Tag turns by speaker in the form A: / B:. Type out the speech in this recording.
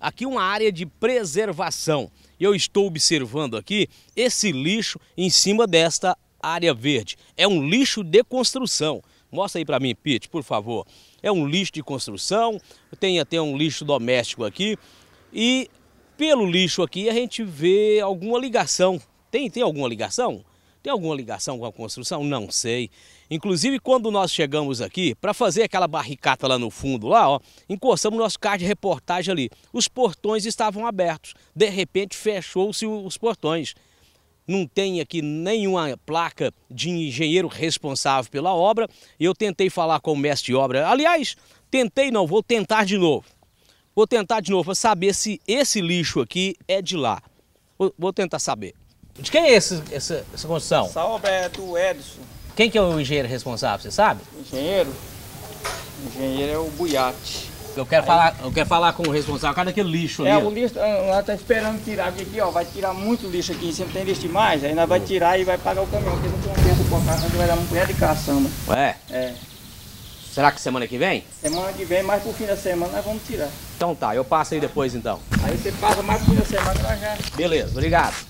A: aqui uma área de preservação. Eu estou observando aqui esse lixo em cima desta área verde. É um lixo de construção. Mostra aí para mim, Pete, por favor. É um lixo de construção, tem até um lixo doméstico aqui. E pelo lixo aqui a gente vê alguma ligação. Tem, tem alguma ligação? Tem alguma ligação com a construção? Não sei. Inclusive, quando nós chegamos aqui, para fazer aquela barricata lá no fundo, lá, ó, encostamos nosso carro de reportagem ali. Os portões estavam abertos. De repente, fechou-se os portões. Não tem aqui nenhuma placa de engenheiro responsável pela obra. Eu tentei falar com o mestre de obra. Aliás, tentei não, vou tentar de novo. Vou tentar de novo para saber se esse lixo aqui é de lá. Vou tentar saber. De quem é esse, essa, essa construção?
B: Essa
C: é do Edson.
A: Quem que é o engenheiro responsável, você sabe?
B: Engenheiro? O engenheiro é o Buiate. Eu quero, Aí. falar, eu quero falar com o
A: responsável, cada aquele lixo é, ali. É, o
D: lixo, nós ah, tá esperando tirar, porque aqui, ó, vai tirar muito lixo aqui Sempre tem lixo demais, aí nós vai tirar e vai pagar o caminhão, porque não tem tempo colocar, a nós vai dar um pé de caçamba. Ué? É.
A: Será que semana que vem?
D: Semana que vem, mais pro fim da semana, nós vamos tirar.
A: Então tá, eu passo aí depois então. Aí você
D: passa mais pro fim da semana, nós já...
A: Beleza, obrigado.